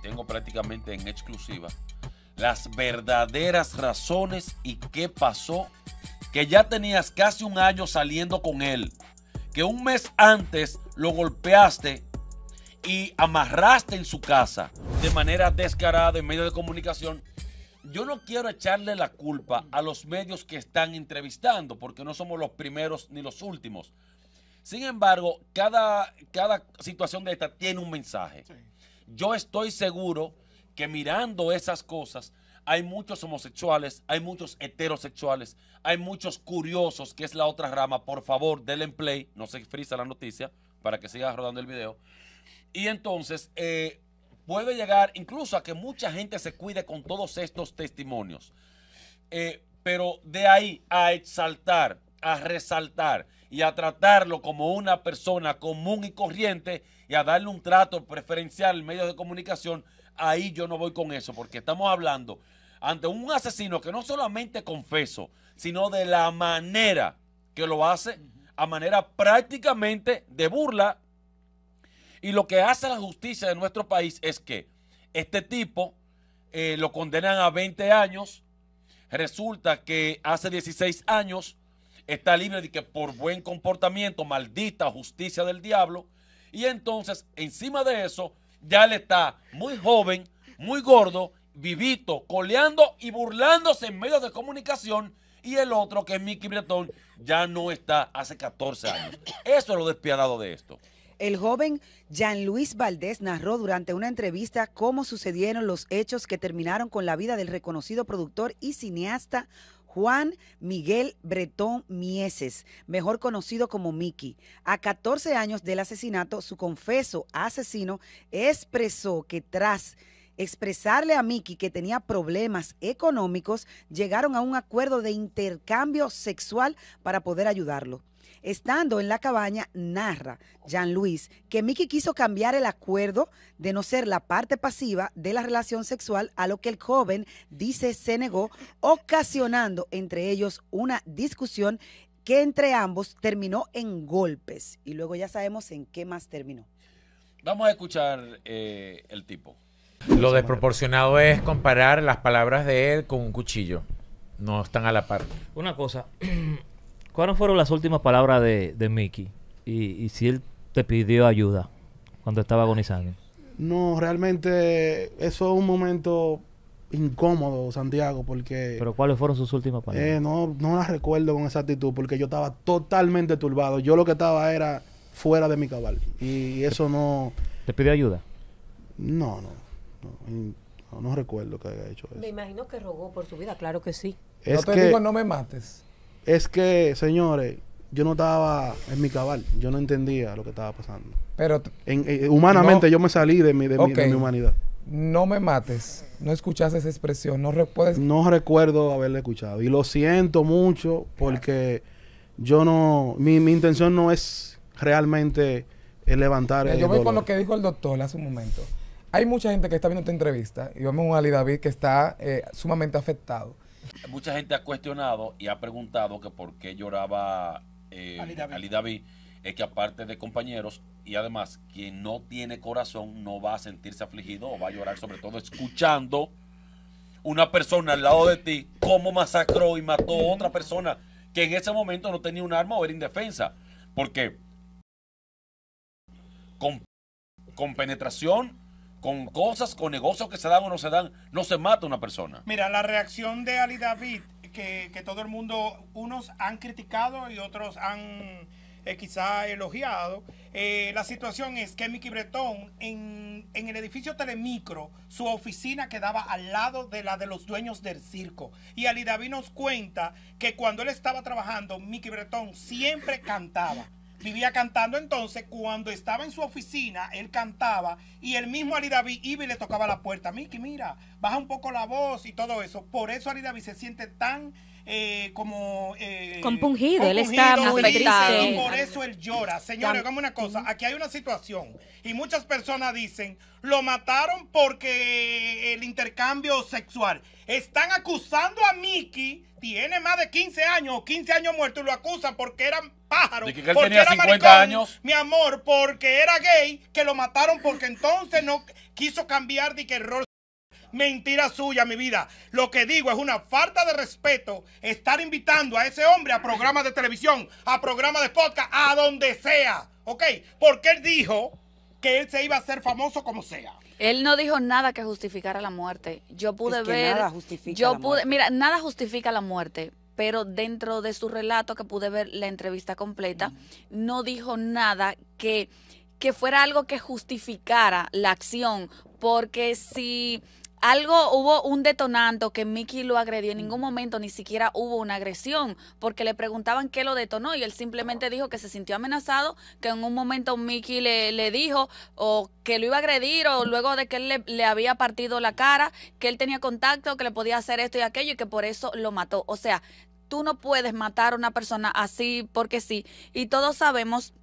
tengo prácticamente en exclusiva las verdaderas razones y qué pasó, que ya tenías casi un año saliendo con él, que un mes antes lo golpeaste y amarraste en su casa de manera descarada en medio de comunicación. Yo no quiero echarle la culpa a los medios que están entrevistando, porque no somos los primeros ni los últimos. Sin embargo, cada, cada situación de esta tiene un mensaje. Yo estoy seguro que mirando esas cosas, hay muchos homosexuales, hay muchos heterosexuales, hay muchos curiosos, que es la otra rama. Por favor, denle en play, no se frisa la noticia para que siga rodando el video. Y entonces eh, puede llegar incluso a que mucha gente se cuide con todos estos testimonios. Eh, pero de ahí a exaltar a resaltar y a tratarlo como una persona común y corriente y a darle un trato preferencial en medios de comunicación, ahí yo no voy con eso, porque estamos hablando ante un asesino que no solamente confeso, sino de la manera que lo hace, a manera prácticamente de burla. Y lo que hace la justicia de nuestro país es que este tipo eh, lo condenan a 20 años, resulta que hace 16 años está libre de que por buen comportamiento, maldita justicia del diablo. Y entonces, encima de eso, ya le está muy joven, muy gordo, vivito, coleando y burlándose en medios de comunicación. Y el otro, que es Mickey Breton ya no está hace 14 años. Eso es lo despiadado de esto. El joven Jean Luis Valdés narró durante una entrevista cómo sucedieron los hechos que terminaron con la vida del reconocido productor y cineasta Juan Miguel Bretón Mieses, mejor conocido como Mickey. A 14 años del asesinato, su confeso asesino expresó que tras expresarle a Mickey que tenía problemas económicos, llegaron a un acuerdo de intercambio sexual para poder ayudarlo. Estando en la cabaña, narra Jean Luis que Mickey quiso cambiar el acuerdo de no ser la parte pasiva de la relación sexual, a lo que el joven dice se negó, ocasionando entre ellos una discusión que entre ambos terminó en golpes. Y luego ya sabemos en qué más terminó. Vamos a escuchar eh, el tipo. Lo desproporcionado es comparar las palabras de él con un cuchillo. No están a la par. Una cosa, ¿Cuáles fueron las últimas palabras de, de Mickey? Y, si él te pidió ayuda cuando estaba agonizando. No, realmente eso es un momento incómodo, Santiago, porque... ¿Pero cuáles fueron sus últimas palabras? Eh, no, las recuerdo con exactitud, porque yo estaba totalmente turbado. Yo lo que estaba era fuera de mi cabal. Y eso no... ¿Te pidió ayuda? No, no. No, recuerdo que haya hecho eso. Me imagino que rogó por su vida, claro que sí. no te digo no me mates. Es que, señores, yo no estaba en mi cabal. Yo no entendía lo que estaba pasando. Pero eh, humanamente yo me salí de mi, de, mi, humanidad. No me mates. No escuchas esa expresión. No, recuerdo haberla escuchado. Y lo siento mucho porque yo no... Mi, intención no es realmente eh, levantar el Yo voy con lo que dijo el doctor hace un momento. Hay mucha gente que está viendo esta entrevista y vemos a Ali David que está eh, sumamente afectado. Mucha gente ha cuestionado y ha preguntado que por qué lloraba eh, Ali, David. Es que aparte de compañeros y además quien no tiene corazón no va a sentirse afligido o va a llorar, sobre todo escuchando una persona al lado de ti cómo masacró y mató a otra persona que en ese momento no tenía un arma o era indefensa. Porque con penetración con cosas, con negocios que se dan o no se dan, no se mata una persona. Mira, la reacción de Ali David, que, todo el mundo, unos han criticado y otros han eh, quizá elogiado, eh, la situación es que Mickey Bretón, en, en, el edificio Telemicro, su oficina quedaba al lado de la de los dueños del circo. Y Ali David nos cuenta que cuando él estaba trabajando, Mickey Bretón siempre cantaba vivía cantando. Entonces, cuando estaba en su oficina, él cantaba y el mismo Ali David iba y le tocaba la puerta. Miki, mira, baja un poco la voz y todo eso. Por eso Ali David se siente tan eh, como... Eh, compungido, él está afectado. Y por eso él llora. Señores, hagamos una cosa, aquí hay una situación y muchas personas dicen, lo mataron porque el intercambio sexual. Están acusando a Mickey, tiene más de 15 años, 15 años muerto y lo acusan porque era pájaro. porque era años. Mi amor, porque era gay, que lo mataron porque entonces no quiso cambiar de que mentira suya, mi vida. Lo que digo es una falta de respeto estar invitando a ese hombre a programas de televisión, a programas de podcast, a donde sea. ¿Ok? Porque él dijo que él se iba a hacer famoso como sea. Él no dijo nada que justificara la muerte. Yo pude ver. Nada justifica yo la pude, muerte. mira, nada justifica la muerte, pero dentro de su relato que pude ver la entrevista completa, no dijo nada que que fuera algo que justificara la acción, porque si algo hubo un detonante que Mickey lo agredió. En ningún momento ni siquiera hubo una agresión, porque le preguntaban qué lo detonó y él simplemente dijo que se sintió amenazado, que en un momento Mickey le, dijo o que lo iba a agredir o luego de que él le, le, había partido la cara, que él tenía contacto, que le podía hacer esto y aquello y que por eso lo mató. O sea, tú no puedes matar a una persona así porque sí. Y todos sabemos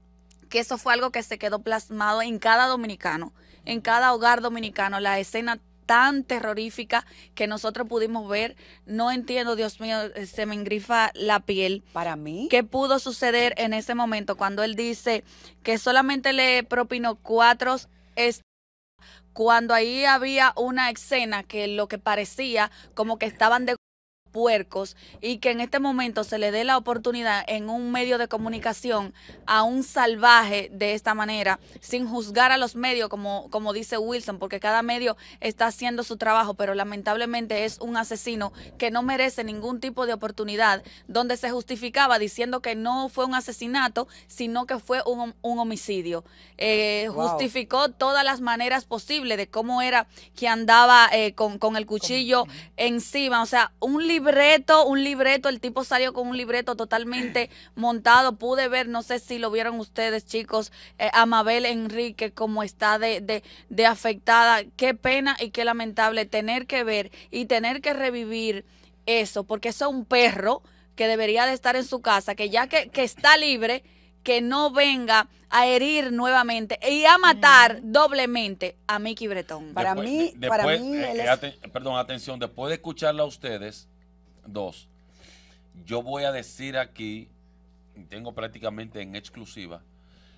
que eso fue algo que se quedó plasmado en cada dominicano, en cada hogar dominicano, la escena tan terrorífica que nosotros pudimos ver. No entiendo, Dios mío, eh, se me engrifa la piel. Para mí. ¿Qué pudo suceder en ese momento cuando él dice que solamente le propinó cuatro cuando ahí había una escena que lo que parecía como que estaban de puercos y que en este momento se le dé la oportunidad en un medio de comunicación a un salvaje de esta manera, sin juzgar a los medios, como, como dice Wilson, porque cada medio está haciendo su trabajo, pero lamentablemente es un asesino que no merece ningún tipo de oportunidad, donde se justificaba diciendo que no fue un asesinato, sino que fue un, homicidio. Eh, justificó todas las maneras posibles de cómo era que andaba eh, con, el cuchillo encima, o sea, un libro libreto, un libreto, el tipo salió con un libreto totalmente montado. Pude ver, no sé si lo vieron ustedes, chicos, eh, a Mabel Enrique como está de, de, afectada. Qué pena y qué lamentable tener que ver y tener que revivir eso, porque eso es un perro que debería de estar en su casa, que ya que, está libre, que no venga a herir nuevamente y a matar doblemente a Mickey Bretón. Para mí, para mí... Eh, eh, perdón, atención, después de escucharla a ustedes, Dos, yo voy a decir aquí, tengo prácticamente en exclusiva,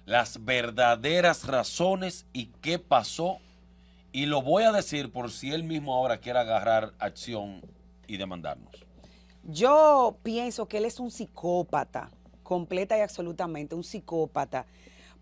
las verdaderas razones y qué pasó. Y lo voy a decir por si él mismo ahora quiere agarrar acción y demandarnos. Yo pienso que él es un psicópata, completa y absolutamente, un psicópata.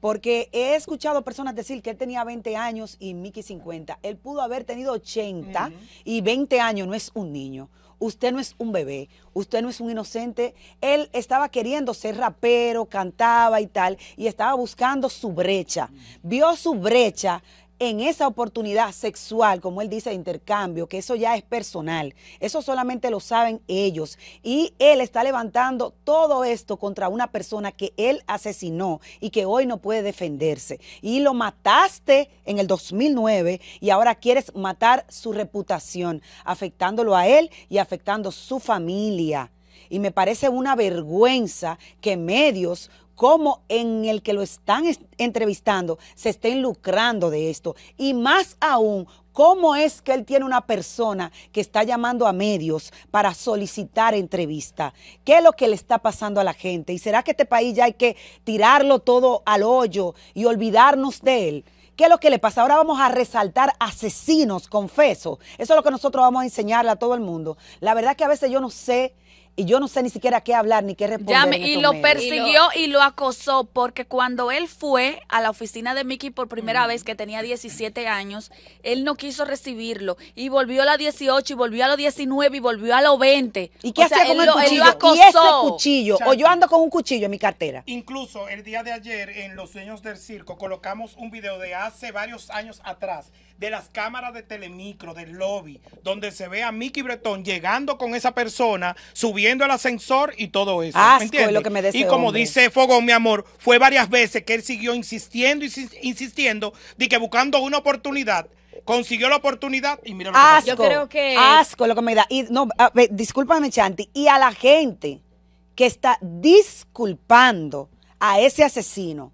Porque he escuchado personas decir que él tenía 20 años y Mickey 50. Él pudo haber tenido 80 y 20 años no es un niño. Usted no es un bebé, usted no es un inocente. Él estaba queriendo ser rapero, cantaba y tal, y estaba buscando su brecha. Vio su brecha, en esa oportunidad sexual, como él dice, de intercambio, que eso ya es personal, eso solamente lo saben ellos. Y él está levantando todo esto contra una persona que él asesinó y que hoy no puede defenderse. Y lo mataste en el 2009 y ahora quieres matar su reputación, afectándolo a él y afectando su familia. Y me parece una vergüenza que medios como en el que lo están entrevistando se estén lucrando de esto. Y más aún, ¿Cómo es que él tiene una persona que está llamando a medios para solicitar entrevista? ¿Qué es lo que le está pasando a la gente? ¿Y será que este país ya hay que tirarlo todo al hoyo y olvidarnos de él? ¿Qué es lo que le pasa? Ahora vamos a resaltar asesinos, confeso. Eso es lo que nosotros vamos a enseñarle a todo el mundo. La verdad que a veces yo no sé y yo no sé ni siquiera qué hablar ni qué responder. y lo persiguió y lo acosó porque cuando él fue a la oficina de Mickey por primera mm. vez, que tenía 17 años, él no quiso recibirlo y volvió a la 18 y volvió a los 19 y volvió a los 20. ¿Y qué o con el cuchillo? lo acosó. ¿Y ese cuchillo? o yo ando con un cuchillo en mi cartera. Incluso el día de ayer en Los Sueños del Circo colocamos un video de hace varios años atrás de las cámaras de telemicro, del lobby, donde se ve a Mickey Bretón llegando con esa persona, subiendo al ascensor y todo eso. Asco, ¿me Lo que me y como dice Fogón, mi amor, fue varias veces que él siguió insistiendo y insistiendo de que buscando una oportunidad consiguió la oportunidad y mira lo que Yo creo que asco lo que me da y Chanti y a la gente que está disculpando a ese asesino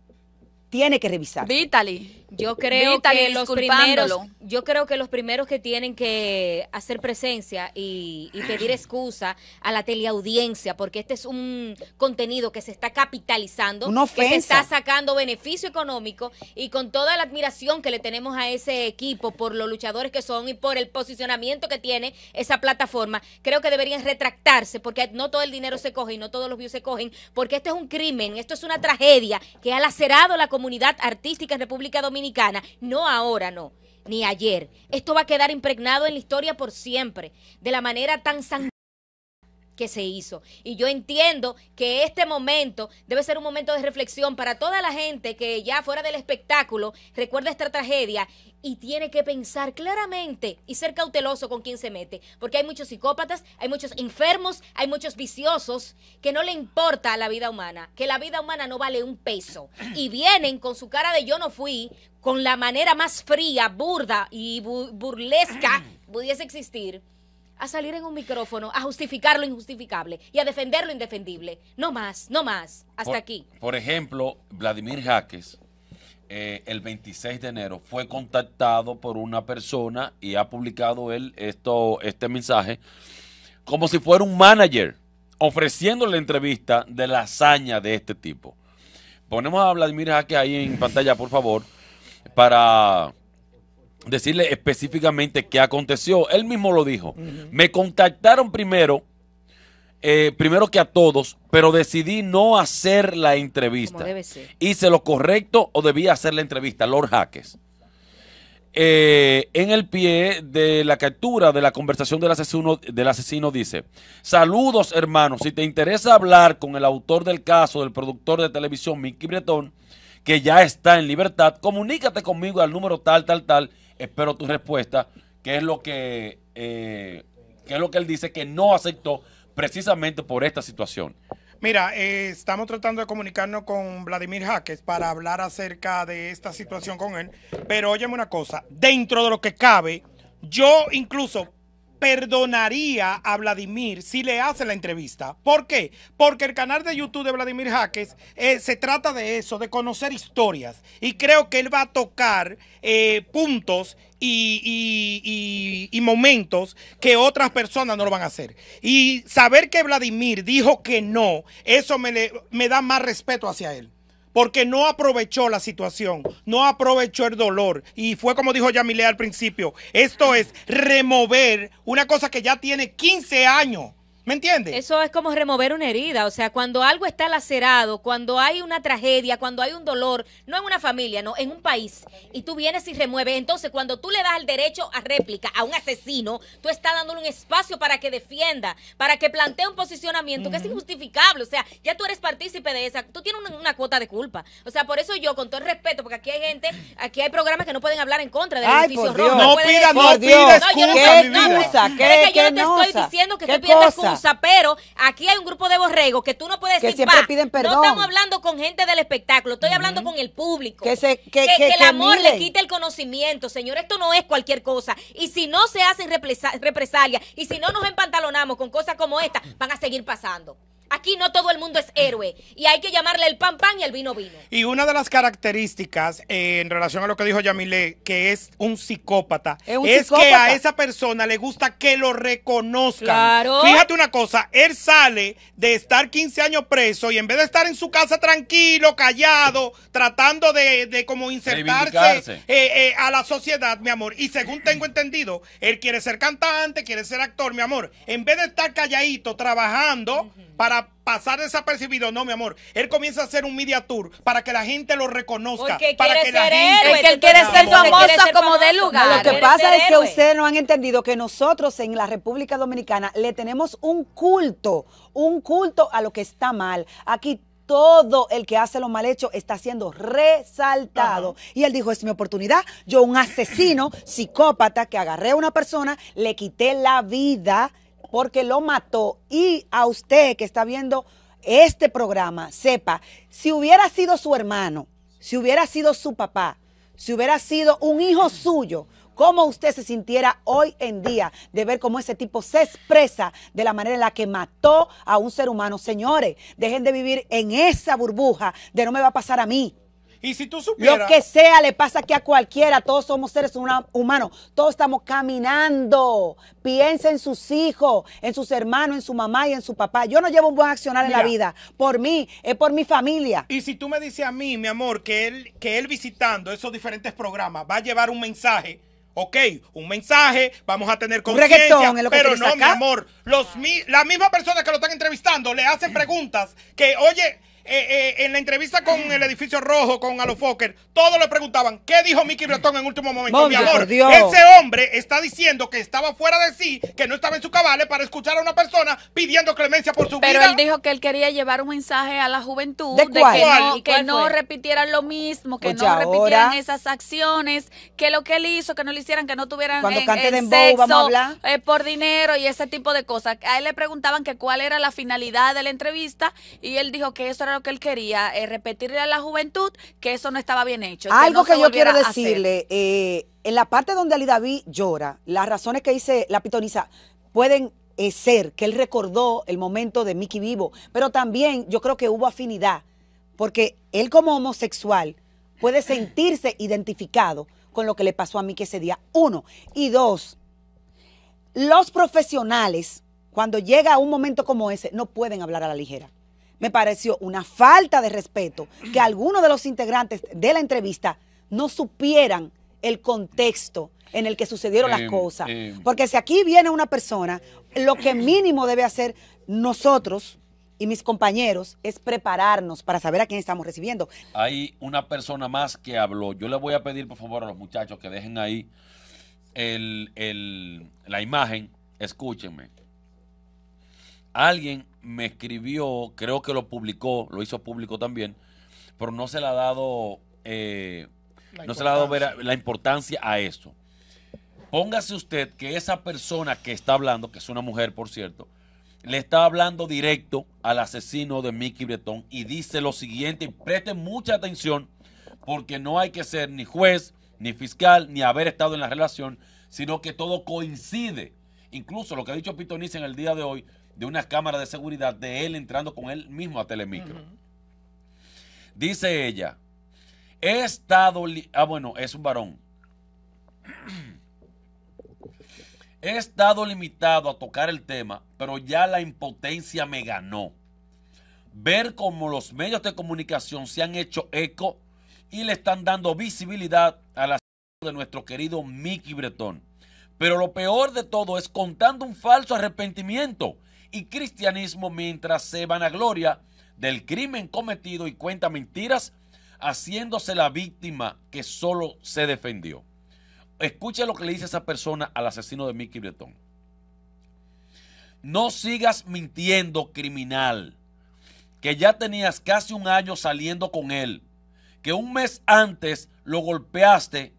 tiene que revisar. Vitali. Yo creo que los primeros, yo creo que los primeros que tienen que hacer presencia y, pedir excusa a la teleaudiencia, porque este es un contenido que se está capitalizando, que se está sacando beneficio económico y con toda la admiración que le tenemos a ese equipo por los luchadores que son y por el posicionamiento que tiene esa plataforma, creo que deberían retractarse porque no todo el dinero se coge y no todos los views se cogen, porque este es un crimen, esto es una tragedia que ha lacerado la comunidad artística en República Dominicana no ahora, no, ni ayer. Esto va a quedar impregnado en la historia por siempre, de la manera tan sangrienta que se hizo. Y yo entiendo que este momento debe ser un momento de reflexión para toda la gente que ya fuera del espectáculo recuerda esta tragedia y tiene que pensar claramente y ser cauteloso con quien se mete, porque hay muchos psicópatas, hay muchos enfermos, hay muchos viciosos que no le importa la vida humana, que la vida humana no vale un peso y vienen con su cara de yo no fui, con la manera más fría, burda y burlesca pudiese existir a salir en un micrófono, a justificar lo injustificable y a defender lo indefendible. No más, no más. Hasta aquí. Por ejemplo, Vladimir Jaques, eh, el 26 de enero, fue contactado por una persona y ha publicado él esto, este mensaje como si fuera un manager, ofreciendo la entrevista de la hazaña de este tipo. Ponemos a Vladimir Jaques ahí en pantalla, por favor, para decirle específicamente qué aconteció. Él mismo lo dijo. Me contactaron primero, eh, primero que a todos, pero decidí no hacer la entrevista. Hice lo correcto o debía hacer la entrevista, Lord Jaques. Eh, en el pie de la captura de la conversación del asesino, del asesino dice, saludos hermanos, si te interesa hablar con el autor del caso, del productor de televisión Mickey Bretón, que ya está en libertad, comunícate conmigo al número tal, tal, tal, Espero tu respuesta. ¿Qué es lo que, eh, qué es lo que él dice que no aceptó precisamente por esta situación? Mira, eh, estamos tratando de comunicarnos con Vladimir Jaques para hablar acerca de esta situación con él. Pero óyeme una cosa, dentro de lo que cabe, yo incluso perdonaría a Vladimir si le hace la entrevista. ¿Por qué? Porque el canal de YouTube de Vladimir Jaques eh, se trata de eso, de conocer historias. Y creo que él va a tocar eh, puntos y, momentos que otras personas no lo van a hacer. Y saber que Vladimir dijo que no, eso me da más respeto hacia él porque no aprovechó la situación, no aprovechó el dolor. Y fue como dijo Yamile al principio, esto es remover una cosa que ya tiene 15 años ¿Me entiendes? Eso es como remover una herida, o sea, cuando algo está lacerado, cuando hay una tragedia, cuando hay un dolor, no en una familia, no, en un país, y tú vienes y remueves, entonces cuando tú le das el derecho a réplica a un asesino, tú estás dándole un espacio para que defienda, para que plantee un posicionamiento que es injustificable, o sea, ya tú eres partícipe de esa, tú tienes una, cuota de culpa, o sea, por eso yo, con todo el respeto, porque aquí hay gente, aquí hay programas que no pueden hablar en contra del edificio rojo. No, no no no, ¿Qué no, yo no te estoy diciendo pero aquí hay un grupo de borregos que tú no puedes decir, siempre piden perdón. no estamos hablando con gente del espectáculo, estoy hablando con el público. Que, que, el amor le quite el conocimiento, señor, esto no es cualquier cosa. Y si no se hacen represalias, y si no nos empantalonamos con cosas como esta, van a seguir pasando. Aquí no todo el mundo es héroe y hay que llamarle el pan pan y el vino vino. Y una de las características eh, en relación a lo que dijo Yamile, que es un psicópata, es, que a esa persona le gusta que lo reconozcan. Fíjate una cosa, él sale de estar 15 años preso y en vez de estar en su casa tranquilo, callado, tratando de, como insertarse eh, eh, a la sociedad, mi amor. Y según tengo entendido, él quiere ser cantante, quiere ser actor, mi amor. En vez de estar calladito, trabajando para pasar desapercibido. No, mi amor. Él comienza a hacer un media tour para que la gente lo reconozca. para que la gente... él quiere ser famoso como de lugar. lo que pasa es que ustedes no han entendido que nosotros en la República Dominicana le tenemos un culto, un culto a lo que está mal. Aquí todo el que hace lo mal hecho está siendo resaltado. Y él dijo, es mi oportunidad. Yo, un asesino, psicópata, que agarré a una persona, le quité la vida porque lo mató. Y a usted que está viendo este programa, sepa, si hubiera sido su hermano, si hubiera sido su papá, si hubiera sido un hijo suyo, cómo usted se sintiera hoy en día de ver cómo ese tipo se expresa de la manera en la que mató a un ser humano. Señores, dejen de vivir en esa burbuja de no me va a pasar a mí. Y si tú supieras... Lo que sea le pasa que a cualquiera, todos somos seres humanos, todos estamos caminando. Piensa en sus hijos, en sus hermanos, en su mamá y en su papá. Yo no llevo un buen accionar en la vida, por mí, es por mi familia. Y si tú me dices a mí, mi amor, que él, que él visitando esos diferentes programas va a llevar un mensaje... Ok, un mensaje, vamos a tener conciencia, pero no, mi amor, los, mismas la misma persona que lo están entrevistando le hacen preguntas que, oye, eh, eh, en la entrevista con el edificio rojo, con Alofoker, todos le preguntaban, ¿qué dijo Mickey Bretón en último momento? Mi amor, ese hombre está diciendo que estaba fuera de sí, que no estaba en su cabale para escuchar a una persona pidiendo clemencia por su vida. Pero él dijo que él quería llevar un mensaje a la juventud de, que, no, repitieran lo mismo, que no repitieran esas acciones, que lo que él hizo, que no le hicieran, que no tuvieran cuando por dinero y ese tipo de cosas. A él le preguntaban que cuál era la finalidad de la entrevista y él dijo que eso era que él quería, eh, repetirle a la juventud que eso no estaba bien hecho. Algo que, yo quiero decirle, eh, en la parte donde Ali David llora, las razones que dice la pitonisa pueden eh, ser que él recordó el momento de Mickey Vivo, pero también yo creo que hubo afinidad, porque él como homosexual puede sentirse identificado con lo que le pasó a Mickey ese día, uno. Y dos, los profesionales, cuando llega un momento como ese, no pueden hablar a la ligera me pareció una falta de respeto que algunos de los integrantes de la entrevista no supieran el contexto en el que sucedieron las em, cosas. Em. Porque si aquí viene una persona, lo que mínimo debe hacer nosotros y mis compañeros es prepararnos para saber a quién estamos recibiendo. Hay una persona más que habló. Yo le voy a pedir, por favor, a los muchachos que dejen ahí la imagen. Escúchenme alguien me escribió, creo que lo publicó, lo hizo público también, pero no se le ha dado, eh, no se ha dado la importancia a eso. Póngase usted que esa persona que está hablando, que es una mujer por cierto, le está hablando directo al asesino de Mickey Bretón y dice lo siguiente, preste mucha atención porque no hay que ser ni juez, ni fiscal, ni haber estado en la relación, sino que todo coincide. Incluso lo que ha dicho Pitonice en el día de hoy de una cámara de seguridad de él entrando con él mismo a Telemicro. Dice ella, he estado... Ah, bueno, es un varón. He estado limitado a tocar el tema, pero ya la impotencia me ganó. Ver cómo los medios de comunicación se han hecho eco y le están dando visibilidad a la de nuestro querido Mickey Bretón. Pero lo peor de todo es contando un falso arrepentimiento y cristianismo mientras se van a gloria... del crimen cometido y cuenta mentiras, haciéndose la víctima que solo se defendió. Escucha lo que le dice esa persona al asesino de Mickey Breton. No sigas mintiendo, criminal, que ya tenías casi un año saliendo con él, que un mes antes lo golpeaste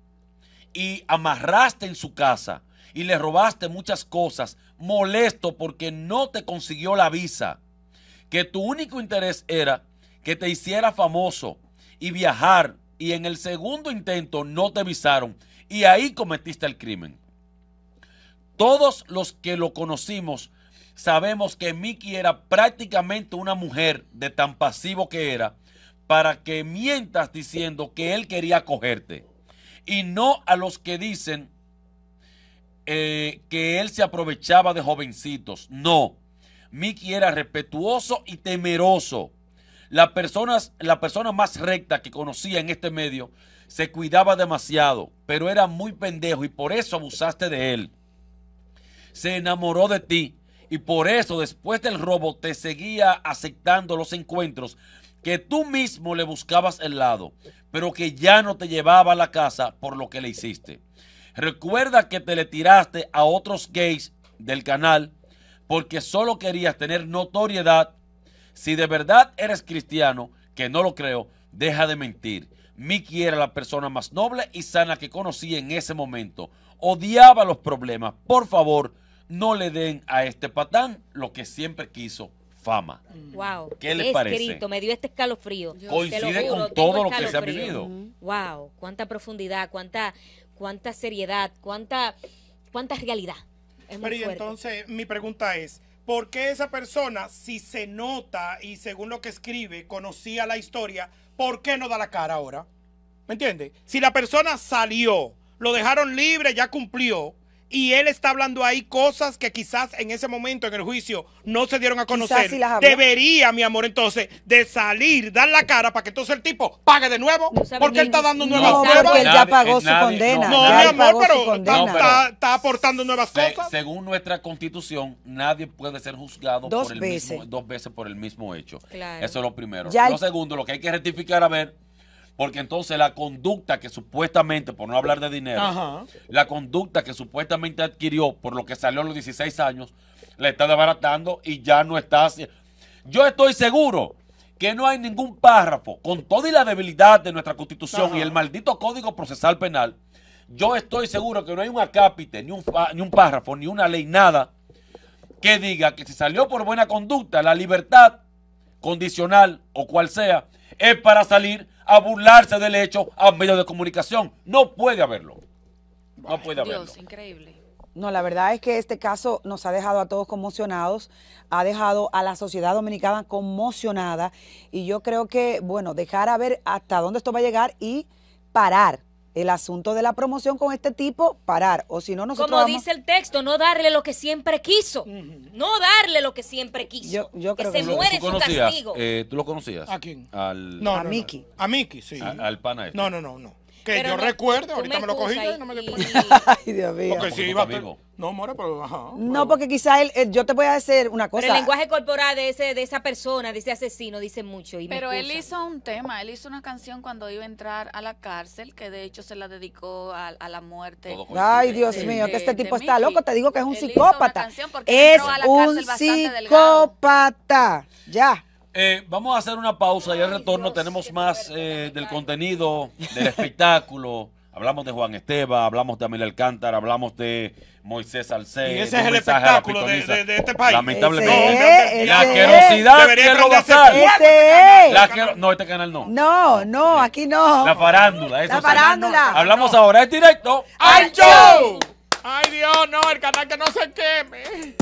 y amarraste en su casa y le robaste muchas cosas molesto porque no te consiguió la visa, que tu único interés era que te hiciera famoso y viajar, y en el segundo intento no te visaron, y ahí cometiste el crimen. Todos los que lo conocimos sabemos que Miki era prácticamente una mujer de tan pasivo que era para que mientas diciendo que él quería cogerte. Y no a los que dicen eh, que él se aprovechaba de jovencitos. No, Mickey era respetuoso y temeroso. La, la persona más recta que conocía en este medio se cuidaba demasiado, pero era muy pendejo y por eso abusaste de él. Se enamoró de ti y por eso después del robo te seguía aceptando los encuentros que tú mismo le buscabas el lado, pero que ya no te llevaba a la casa por lo que le hiciste. Recuerda que te le tiraste a otros gays del canal porque solo querías tener notoriedad. Si de verdad eres cristiano, que no lo creo, deja de mentir. Miki era la persona más noble y sana que conocí en ese momento. Odiaba los problemas. Por favor, no le den a este patán lo que siempre quiso, fama. ¿Qué les parece? me dio este escalofrío. Coincide con todo lo que se ha vivido. Wow, cuánta profundidad, cuánta cuánta seriedad, cuánta, cuánta realidad. entonces mi pregunta es, ¿por qué esa persona, si se nota y según lo que escribe, conocía la historia, ¿por qué no da la cara ahora? ¿Me entiende? Si la persona salió, lo dejaron libre, ya cumplió, y él está hablando ahí cosas que quizás en ese momento en el juicio no se dieron a conocer. Debería, mi amor, entonces, de salir, dar la cara para que entonces el tipo pague de nuevo. porque él está dando nuevas cosas. él ya pagó su eh, condena. No, mi amor, pero, está, está, aportando nuevas cosas. Según nuestra constitución, nadie puede ser juzgado dos veces. dos veces por el mismo hecho. Eso es lo primero. lo segundo, lo que hay que rectificar a ver porque entonces la conducta que supuestamente, por no hablar de dinero, la conducta que supuestamente adquirió por lo que salió a los 16 años, la está desbaratando y ya no está... Yo estoy seguro que no hay ningún párrafo, con toda y la debilidad de nuestra constitución y el maldito código procesal penal, yo estoy seguro que no hay un acápite, ni ni un párrafo, ni una ley, nada, que diga que si salió por buena conducta, la libertad condicional o cual sea, es para salir a burlarse del hecho a medios de comunicación. No puede haberlo. No puede haberlo. Dios, increíble. No, la verdad es que este caso nos ha dejado a todos conmocionados, ha dejado a la sociedad dominicana conmocionada y yo creo que, bueno, dejar a ver hasta dónde esto va a llegar y parar el asunto de la promoción con este tipo, parar. O si no, nosotros. Como dice el texto, no darle lo que siempre quiso. No darle lo que siempre quiso. que, se muere su castigo. Eh, ¿Tú lo conocías? ¿A quién? Al... No, a Miki. a Miki, sí. al pana este. No, no, no, no. Que yo no, recuerde, ahorita me, lo cogí y, no me lo Ay, Dios mío. Porque si iba a... No, Mora, pero... no, porque quizá él, yo te voy a decir una cosa. el lenguaje corporal de, ese, de esa persona, de ese asesino, dice mucho. pero él hizo un tema, él hizo una canción cuando iba a entrar a la cárcel, que de hecho se la dedicó a, la muerte. Ay, Dios mío, que este tipo está loco, te digo que es un psicópata. Es un psicópata. Ya. Eh, vamos a hacer una pausa y al retorno tenemos más eh, del contenido, del espectáculo. hablamos de Juan Esteban, hablamos de Amel Alcántara, hablamos de Moisés Salcedo. Y ese es el espectáculo de, este país. Lamentablemente. la querosidad quiero no, este canal no. No, no, aquí no. La farándula. Eso la farándula. Hablamos ahora, en directo. ¡Ay, show! ¡Ay Dios, no! El canal que no se queme.